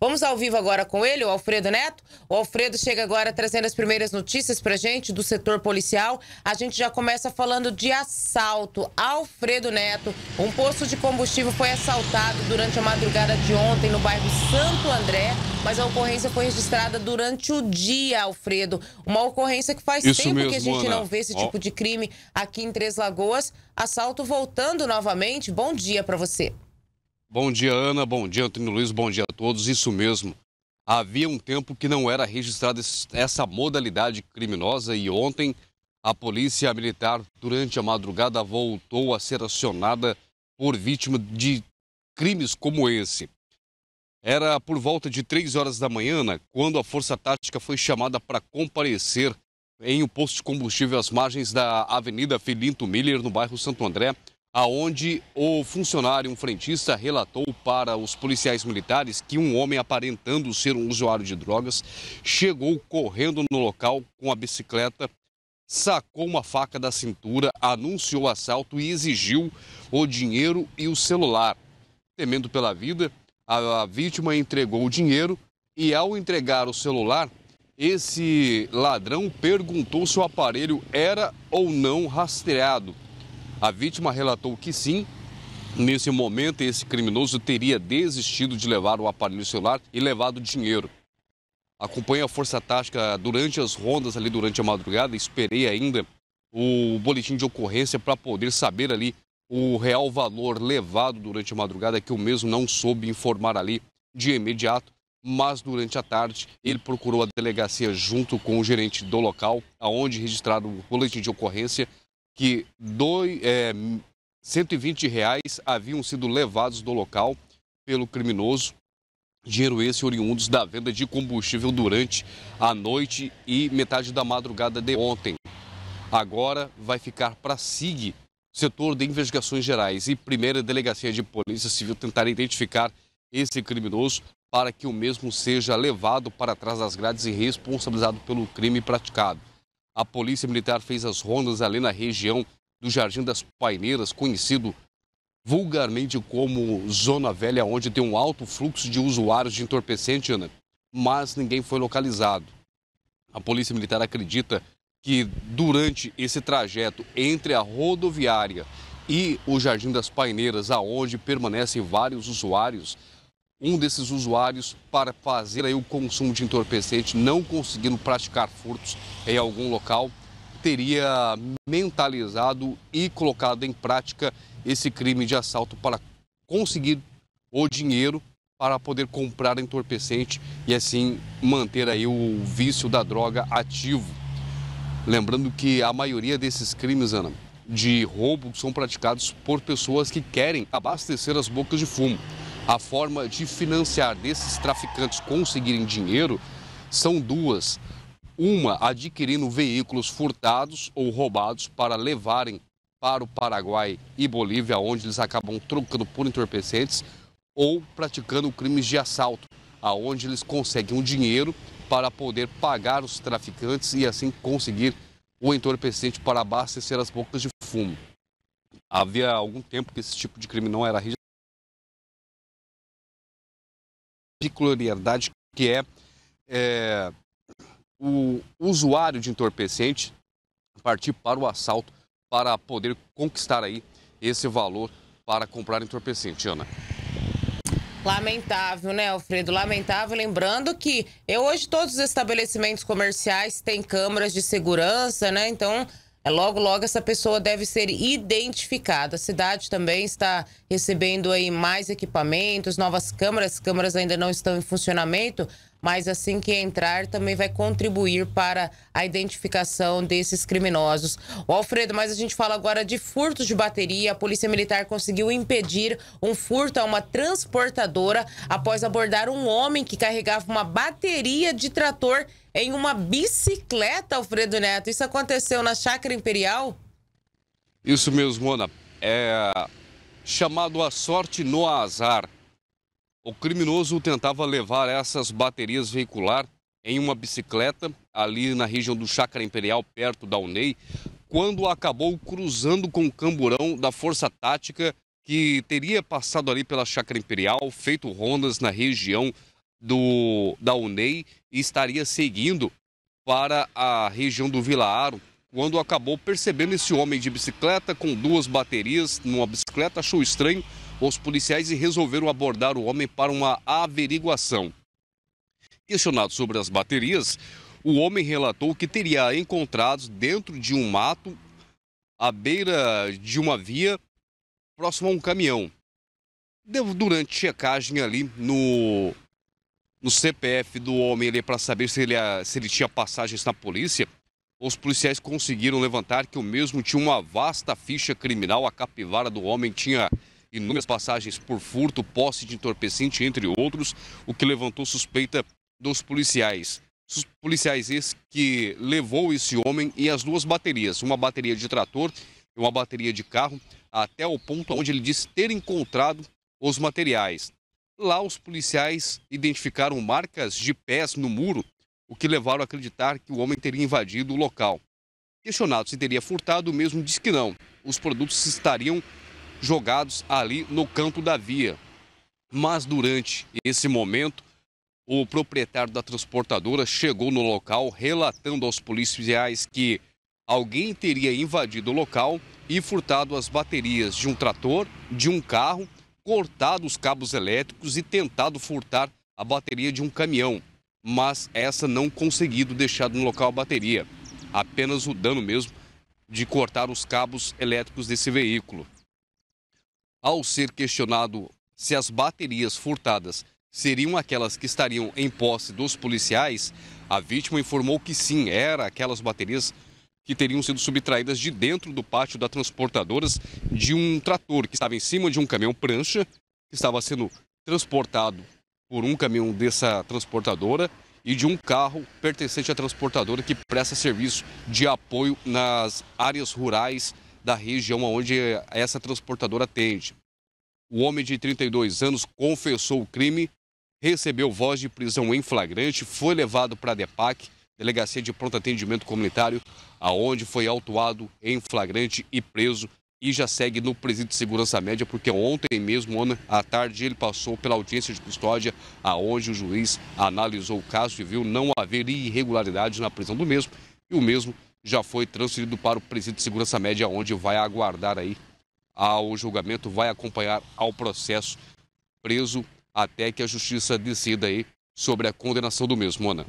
Vamos ao vivo agora com ele, o Alfredo Neto. O Alfredo chega agora trazendo as primeiras notícias pra gente do setor policial. A gente já começa falando de assalto. Alfredo Neto, um posto de combustível foi assaltado durante a madrugada de ontem no bairro Santo André, mas a ocorrência foi registrada durante o dia, Alfredo. Uma ocorrência que faz Isso tempo mesmo, que a gente Ana. não vê esse Ó. tipo de crime aqui em Três Lagoas. Assalto voltando novamente. Bom dia para você. Bom dia, Ana. Bom dia, Antônio Luiz. Bom dia a todos. Isso mesmo. Havia um tempo que não era registrada essa modalidade criminosa e ontem a polícia militar, durante a madrugada, voltou a ser acionada por vítima de crimes como esse. Era por volta de 3 horas da manhã quando a Força Tática foi chamada para comparecer em um posto de combustível às margens da Avenida Filinto Miller, no bairro Santo André, aonde o funcionário, um frentista, relatou para os policiais militares que um homem aparentando ser um usuário de drogas chegou correndo no local com a bicicleta, sacou uma faca da cintura, anunciou o assalto e exigiu o dinheiro e o celular. Temendo pela vida, a vítima entregou o dinheiro e, ao entregar o celular, esse ladrão perguntou se o aparelho era ou não rastreado. A vítima relatou que sim, Nesse momento, esse criminoso teria desistido de levar o aparelho celular e levado dinheiro. Acompanhei a Força Tática durante as rondas ali durante a madrugada, esperei ainda o boletim de ocorrência para poder saber ali o real valor levado durante a madrugada, que o mesmo não soube informar ali de imediato, mas durante a tarde ele procurou a delegacia junto com o gerente do local, aonde registrado o boletim de ocorrência que dois, é, 120 reais haviam sido levados do local pelo criminoso. Dinheiro esse oriundos da venda de combustível durante a noite e metade da madrugada de ontem. Agora vai ficar para SIG, setor de investigações gerais e primeira delegacia de polícia civil tentar identificar esse criminoso para que o mesmo seja levado para trás das grades e responsabilizado pelo crime praticado a Polícia Militar fez as rondas ali na região do Jardim das Paineiras, conhecido vulgarmente como Zona Velha, onde tem um alto fluxo de usuários de entorpecente, Ana, mas ninguém foi localizado. A Polícia Militar acredita que durante esse trajeto entre a rodoviária e o Jardim das Paineiras, aonde permanecem vários usuários, um desses usuários para fazer aí o consumo de entorpecente, não conseguindo praticar furtos em algum local, teria mentalizado e colocado em prática esse crime de assalto para conseguir o dinheiro para poder comprar entorpecente e assim manter aí o vício da droga ativo. Lembrando que a maioria desses crimes, Ana, de roubo são praticados por pessoas que querem abastecer as bocas de fumo. A forma de financiar desses traficantes conseguirem dinheiro são duas. Uma, adquirindo veículos furtados ou roubados para levarem para o Paraguai e Bolívia, onde eles acabam trocando por entorpecentes, ou praticando crimes de assalto, aonde eles conseguem um dinheiro para poder pagar os traficantes e assim conseguir o entorpecente para abastecer as bocas de fumo. Havia algum tempo que esse tipo de crime não era peculiaridade que é, é o usuário de entorpecente partir para o assalto para poder conquistar aí esse valor para comprar entorpecente, Ana. Lamentável, né, Alfredo? Lamentável. Lembrando que eu, hoje todos os estabelecimentos comerciais têm câmeras de segurança, né? Então, é logo, logo essa pessoa deve ser identificada. A cidade também está recebendo aí mais equipamentos, novas câmaras. Câmaras ainda não estão em funcionamento, mas assim que entrar também vai contribuir para a identificação desses criminosos. O Alfredo, mas a gente fala agora de furtos de bateria. A Polícia Militar conseguiu impedir um furto a uma transportadora após abordar um homem que carregava uma bateria de trator em uma bicicleta, Alfredo Neto. Isso aconteceu na Chácara Imperial? Isso mesmo, Ana. É chamado a sorte no azar. O criminoso tentava levar essas baterias veicular em uma bicicleta ali na região do Chácara Imperial, perto da UNEI, quando acabou cruzando com o camburão da Força Tática que teria passado ali pela Chácara Imperial, feito rondas na região do, da UNEI estaria seguindo para a região do Vila Aro, quando acabou percebendo esse homem de bicicleta com duas baterias numa bicicleta, achou estranho os policiais e resolveram abordar o homem para uma averiguação. Questionado sobre as baterias, o homem relatou que teria encontrado dentro de um mato, à beira de uma via, próximo a um caminhão. Durante checagem ali no no CPF do homem ali para saber se ele, se ele tinha passagens na polícia, os policiais conseguiram levantar que o mesmo tinha uma vasta ficha criminal. A capivara do homem tinha inúmeras passagens por furto, posse de entorpecente, entre outros, o que levantou suspeita dos policiais. Os policiais esses que levou esse homem e as duas baterias, uma bateria de trator e uma bateria de carro, até o ponto onde ele disse ter encontrado os materiais. Lá, os policiais identificaram marcas de pés no muro, o que levaram a acreditar que o homem teria invadido o local. Questionado se teria furtado, o mesmo disse que não. Os produtos estariam jogados ali no canto da via. Mas durante esse momento, o proprietário da transportadora chegou no local relatando aos policiais que alguém teria invadido o local e furtado as baterias de um trator, de um carro cortado os cabos elétricos e tentado furtar a bateria de um caminhão, mas essa não conseguido deixar no local a bateria. Apenas o dano mesmo de cortar os cabos elétricos desse veículo. Ao ser questionado se as baterias furtadas seriam aquelas que estariam em posse dos policiais, a vítima informou que sim, eram aquelas baterias que teriam sido subtraídas de dentro do pátio da transportadoras de um trator que estava em cima de um caminhão prancha, que estava sendo transportado por um caminhão dessa transportadora e de um carro pertencente à transportadora que presta serviço de apoio nas áreas rurais da região onde essa transportadora atende. O homem de 32 anos confessou o crime, recebeu voz de prisão em flagrante, foi levado para a DEPAC Delegacia de Pronto Atendimento Comunitário, aonde foi autuado em flagrante e preso e já segue no presídio de segurança média, porque ontem mesmo, à tarde, ele passou pela audiência de custódia, aonde o juiz analisou o caso e viu não haver irregularidades na prisão do mesmo, e o mesmo já foi transferido para o presídio de segurança média, onde vai aguardar aí ao julgamento, vai acompanhar ao processo preso até que a justiça decida aí sobre a condenação do mesmo, Ana.